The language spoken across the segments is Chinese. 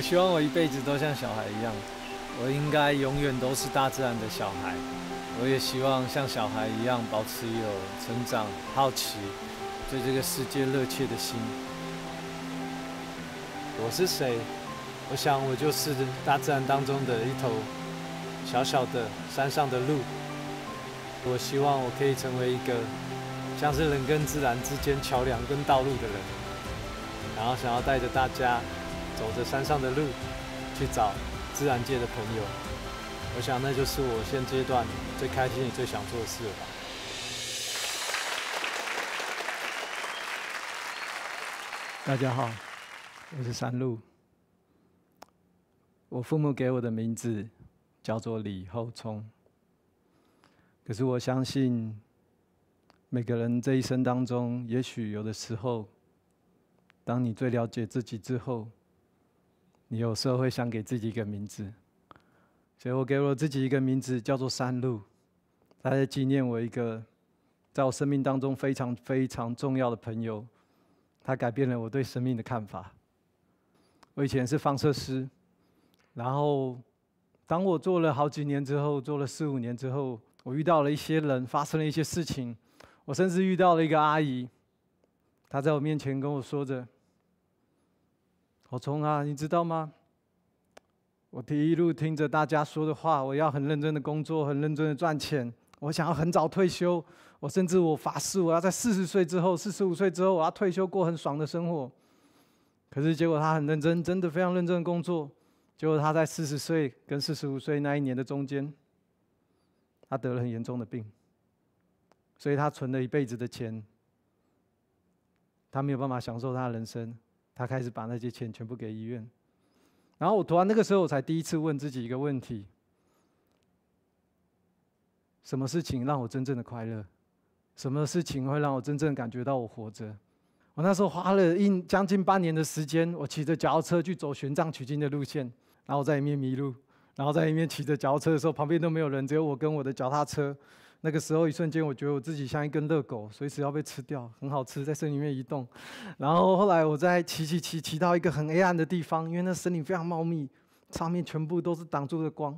我希望我一辈子都像小孩一样，我应该永远都是大自然的小孩。我也希望像小孩一样，保持有成长、好奇，对这个世界热切的心。我是谁？我想我就是大自然当中的一头小小的山上的鹿。我希望我可以成为一个像是人跟自然之间桥梁跟道路的人，然后想要带着大家。走着山上的路去找自然界的朋友，我想那就是我现阶段最开心、最想做的事吧。大家好，我是山路。我父母给我的名字叫做李厚聪，可是我相信每个人这一生当中，也许有的时候，当你最了解自己之后。你有时候会想给自己一个名字，所以我给我自己一个名字，叫做山路。来纪念我一个在我生命当中非常非常重要的朋友，他改变了我对生命的看法。我以前是放射师，然后当我做了好几年之后，做了四五年之后，我遇到了一些人，发生了一些事情，我甚至遇到了一个阿姨，她在我面前跟我说着。我冲啊！你知道吗？我第一路听着大家说的话，我要很认真的工作，很认真的赚钱。我想要很早退休。我甚至我发誓，我要在四十岁之后、四十五岁之后，我要退休过很爽的生活。可是结果他很认真，真的非常认真的工作。结果他在四十岁跟四十五岁那一年的中间，他得了很严重的病。所以他存了一辈子的钱，他没有办法享受他的人生。他开始把那些钱全部给医院，然后我突然那个时候我才第一次问自己一个问题：什么事情让我真正的快乐？什么事情会让我真正感觉到我活着？我那时候花了一将近半年的时间，我骑着脚踏车去走玄奘取经的路线，然后在里面迷路，然后在里面骑着脚踏车的时候，旁边都没有人，只有我跟我的脚踏车。那个时候，一瞬间，我觉得我自己像一根热狗，随时要被吃掉，很好吃，在森林里面移动。然后后来，我在骑骑骑骑到一个很黑暗的地方，因为那森林非常茂密，上面全部都是挡住的光。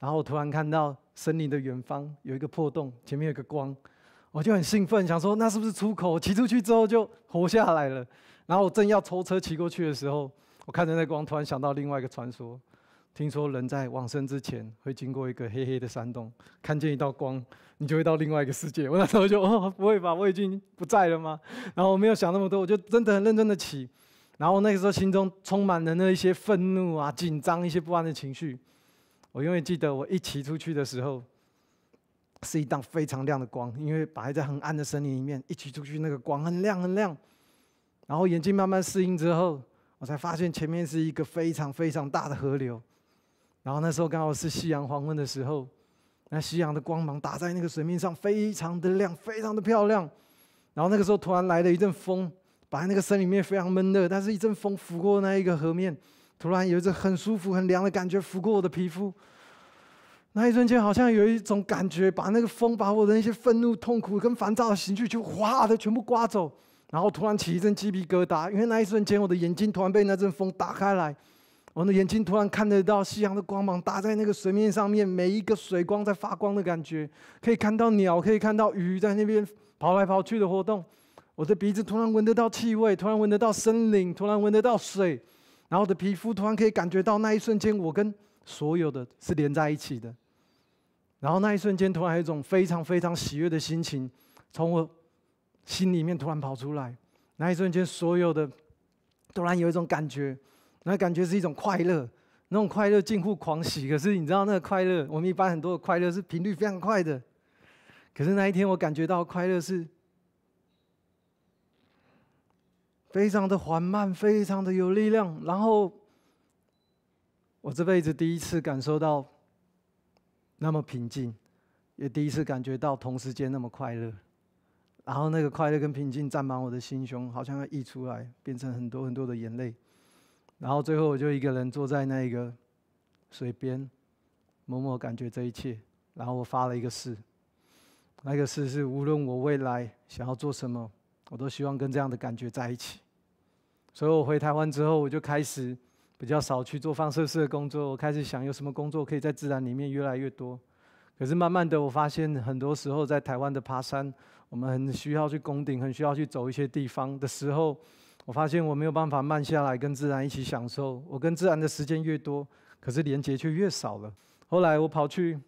然后我突然看到森林的远方有一个破洞，前面有个光，我就很兴奋，想说那是不是出口？骑出去之后就活下来了。然后我正要抽车骑过去的时候，我看着那光，突然想到另外一个传说：听说人在往生之前会经过一个黑黑的山洞，看见一道光。你就会到另外一个世界。我那时候就哦，不会吧？我已经不在了吗？然后我没有想那么多，我就真的很认真的骑。然后那个时候心中充满了那一些愤怒啊、紧张、一些不安的情绪。我永远记得，我一骑出去的时候，是一道非常亮的光，因为摆在很暗的森林里面，一骑出去那个光很亮很亮。然后眼睛慢慢适应之后，我才发现前面是一个非常非常大的河流。然后那时候刚好是夕阳黄昏的时候。那夕阳的光芒打在那个水面上，非常的亮，非常的漂亮。然后那个时候突然来了一阵风，本来那个山里面非常闷热，但是一阵风拂过那一个河面，突然有一阵很舒服、很凉的感觉拂过我的皮肤。那一瞬间好像有一种感觉，把那个风把我的那些愤怒、痛苦跟烦躁的情绪，就哗的全部刮走。然后突然起一阵鸡皮疙瘩，因为那一瞬间我的眼睛突然被那阵风打开来。我的眼睛突然看得到夕阳的光芒，打在那个水面上面，每一个水光在发光的感觉，可以看到鸟，可以看到鱼在那边跑来跑去的活动。我的鼻子突然闻得到气味，突然闻得到森林，突然闻得到水，然后我的皮肤突然可以感觉到那一瞬间，我跟所有的是连在一起的。然后那一瞬间，突然有一种非常非常喜悦的心情，从我心里面突然跑出来。那一瞬间，所有的突然有一种感觉。那感觉是一种快乐，那种快乐近乎狂喜。可是你知道，那个快乐，我们一般很多的快乐是频率非常快的。可是那一天，我感觉到快乐是非常的缓慢，非常的有力量。然后我这辈子第一次感受到那么平静，也第一次感觉到同时间那么快乐。然后那个快乐跟平静占满我的心胸，好像要溢出来，变成很多很多的眼泪。然后最后我就一个人坐在那个水边，默默感觉这一切。然后我发了一个誓，那个誓是无论我未来想要做什么，我都希望跟这样的感觉在一起。所以我回台湾之后，我就开始比较少去做放射式的工作，我开始想有什么工作可以在自然里面越来越多。可是慢慢的，我发现很多时候在台湾的爬山，我们很需要去攻顶，很需要去走一些地方的时候。我发现我没有办法慢下来，跟自然一起享受。我跟自然的时间越多，可是连接却越少了。后来我跑去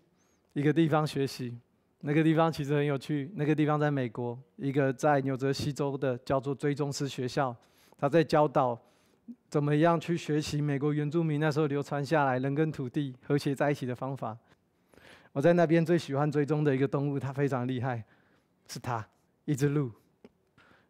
一个地方学习，那个地方其实很有趣。那个地方在美国，一个在纽泽西州的叫做追踪师学校，他在教导怎么样去学习美国原住民那时候流传下来人跟土地和谐在一起的方法。我在那边最喜欢追踪的一个动物，它非常厉害，是它，一只鹿。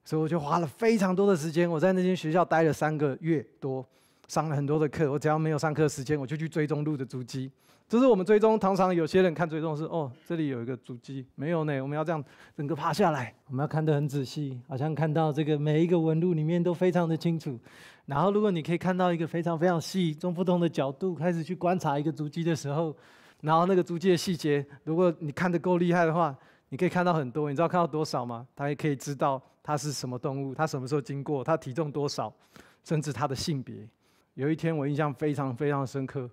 所以我就花了非常多的时间，我在那间学校待了三个月多，上了很多的课。我只要没有上课时间，我就去追踪路的足迹。这是我们追踪。常常有些人看追踪是哦，这里有一个足迹，没有呢。我们要这样整个爬下来，我们要看得很仔细，好像看到这个每一个纹路里面都非常的清楚。然后，如果你可以看到一个非常非常细，从不同的角度开始去观察一个足迹的时候，然后那个足迹的细节，如果你看得够厉害的话，你可以看到很多。你知道看到多少吗？大家可以知道。它是什么动物？它什么时候经过？它体重多少？甚至它的性别。有一天我印象非常非常深刻。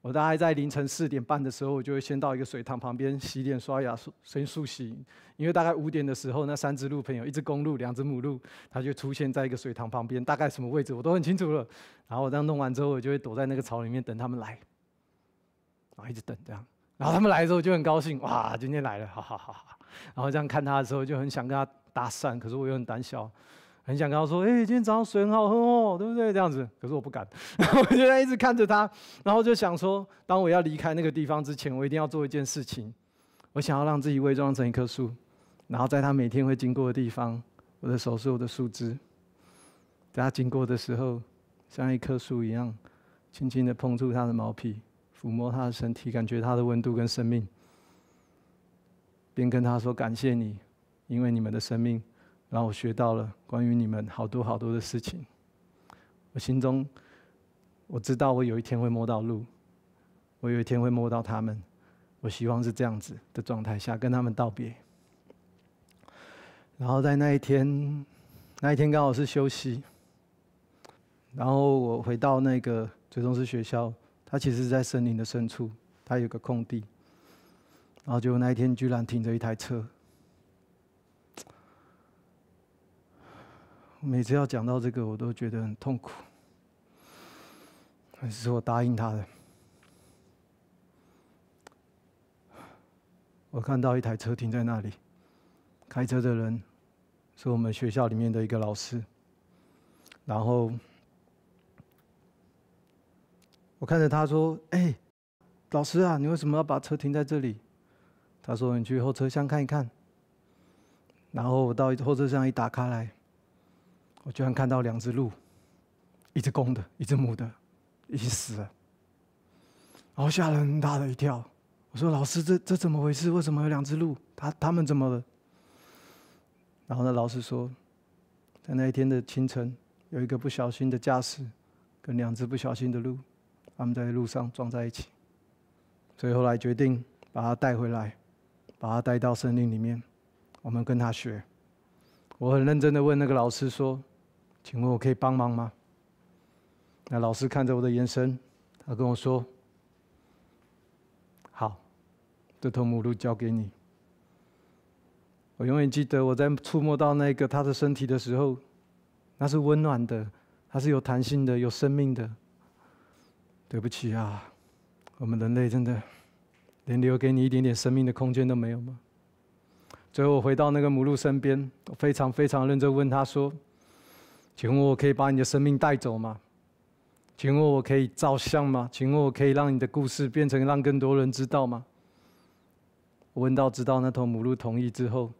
我大概在凌晨四点半的时候，我就会先到一个水塘旁边洗脸刷牙，先漱洗。因为大概五点的时候，那三只鹿朋友，一只公鹿，两只母鹿，它就出现在一个水塘旁边，大概什么位置我都很清楚了。然后我这样弄完之后，我就会躲在那个草里面等它们来，然后一直等这样。然后它们来的时候就很高兴，哇，今天来了，哈哈哈。然后这样看他的时候，就很想跟他搭讪，可是我又很胆小，很想跟他说：“哎，今天早上水很好喝哦，对不对？”这样子，可是我不敢。我就在一直看着他，然后就想说，当我要离开那个地方之前，我一定要做一件事情。我想要让自己伪装成一棵树，然后在他每天会经过的地方，我的手是我的树枝。在他经过的时候，像一棵树一样，轻轻地碰触他的毛皮，抚摸他的身体，感觉他的温度跟生命。便跟他说：“感谢你，因为你们的生命，让我学到了关于你们好多好多的事情。我心中我知道，我有一天会摸到路，我有一天会摸到他们。我希望是这样子的状态下跟他们道别。然后在那一天，那一天刚好是休息。然后我回到那个最终是学校，它其实在森林的深处，它有个空地。”然后结果那一天，居然停着一台车。每次要讲到这个，我都觉得很痛苦。还是我答应他的。我看到一台车停在那里，开车的人是我们学校里面的一个老师。然后我看着他说：“哎，老师啊，你为什么要把车停在这里？”他说：“你去后车厢看一看。”然后我到后车厢一打开来，我居然看到两只鹿，一只公的，一只母的，已经死了。然后吓了很大的一跳。我说：“老师，这这怎么回事？为什么有两只鹿？它它们怎么？”然后呢，老师说：“在那一天的清晨，有一个不小心的驾驶，跟两只不小心的鹿，他们在路上撞在一起，所以后来决定把它带回来。”把他带到森林里面，我们跟他学。我很认真的问那个老师说：“请问我可以帮忙吗？”那老师看着我的眼神，他跟我说：“好，这头母鹿交给你。”我永远记得我在触摸到那个它的身体的时候，那是温暖的，它是有弹性的，有生命的。对不起啊，我们人类真的。连留给你一点点生命的空间都没有吗？最后，我回到那个母鹿身边，我非常非常认真问他说：“请问我可以把你的生命带走吗？请问我可以照相吗？请问我可以让你的故事变成让更多人知道吗？”我问到知道那头母鹿同意之后，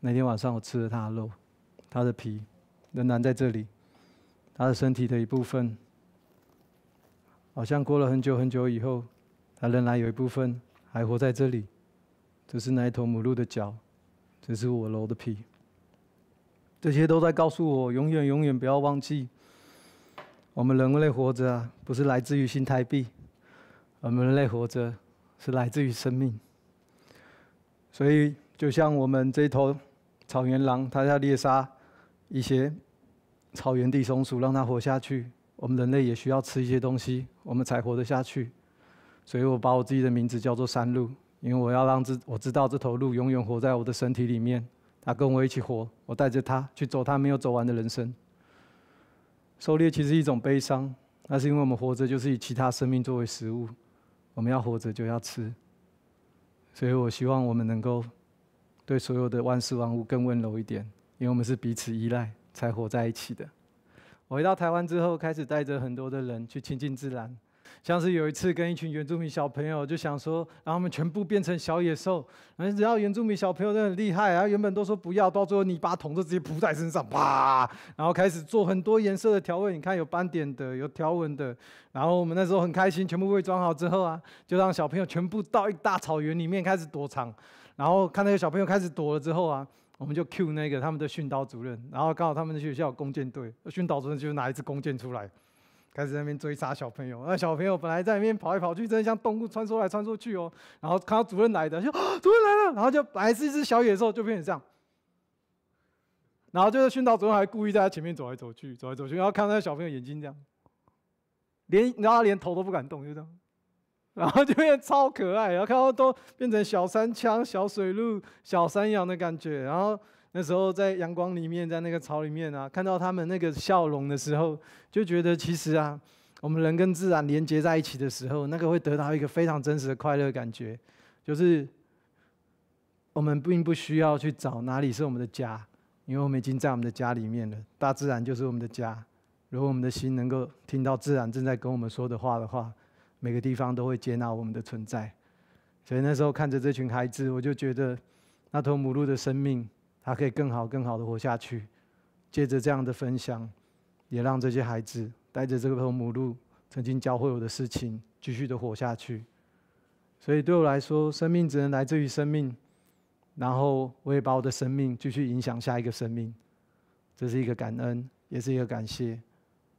那天晚上我吃了它的肉，它的皮仍然在这里，它的身体的一部分。好像过了很久很久以后，它仍然有一部分还活在这里。这是那一头母鹿的角，这是我揉的皮。这些都在告诉我，永远永远不要忘记，我们人类活着不是来自于新台币，我们人类活着是来自于生命。所以，就像我们这头草原狼，它要猎杀一些草原地松鼠，让它活下去。我们人类也需要吃一些东西，我们才活得下去。所以，我把我自己的名字叫做“山鹿”，因为我要让这我知道这头鹿永远活在我的身体里面，它跟我一起活，我带着它去走它没有走完的人生。狩猎其实是一种悲伤，那是因为我们活着就是以其他生命作为食物，我们要活着就要吃。所以我希望我们能够对所有的万事万物更温柔一点，因为我们是彼此依赖才活在一起的。我回到台湾之后，开始带着很多的人去亲近自然，像是有一次跟一群原住民小朋友，就想说让他们全部变成小野兽，然后只要原住民小朋友都很厉害，然后原本都说不要，到最后泥巴桶都直接扑在身上，啪，然后开始做很多颜色的调味，你看有斑点的，有条纹的，然后我们那时候很开心，全部伪装好之后啊，就让小朋友全部到一大草原里面开始躲藏，然后看那些小朋友开始躲了之后啊。我们就 Q 那个他们的训导主任，然后刚好他们的学校有弓箭队，训导主任就拿一支弓箭出来，开始在那边追杀小朋友。那小朋友本来在那边跑来跑去，真的像动物穿梭来穿梭去哦。然后看到主任来的，说：“主任来了！”然后就本来是一只小野兽，就变成这样。然后就是训导主任还故意在他前面走来走去，走来走去，然后看到那小朋友眼睛这样，连然后连头都不敢动，就这样。然后就变超可爱，然后看到都变成小山枪、小水鹿、小山羊的感觉。然后那时候在阳光里面，在那个草里面啊，看到他们那个笑容的时候，就觉得其实啊，我们人跟自然连接在一起的时候，那个会得到一个非常真实的快乐感觉。就是我们并不需要去找哪里是我们的家，因为我们已经在我们的家里面了。大自然就是我们的家。如果我们的心能够听到自然正在跟我们说的话的话。每个地方都会接纳我们的存在，所以那时候看着这群孩子，我就觉得那头母鹿的生命，它可以更好、更好的活下去。借着这样的分享，也让这些孩子带着这个头母鹿曾经教会我的事情，继续的活下去。所以对我来说，生命只能来自于生命，然后我也把我的生命继续影响下一个生命，这是一个感恩，也是一个感谢，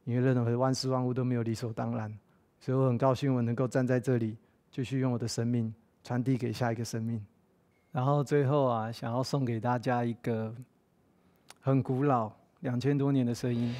因为任何万事万物都没有理所当然。所以我很高兴，我能够站在这里，继续用我的生命传递给下一个生命。然后最后啊，想要送给大家一个很古老、两千多年的声音。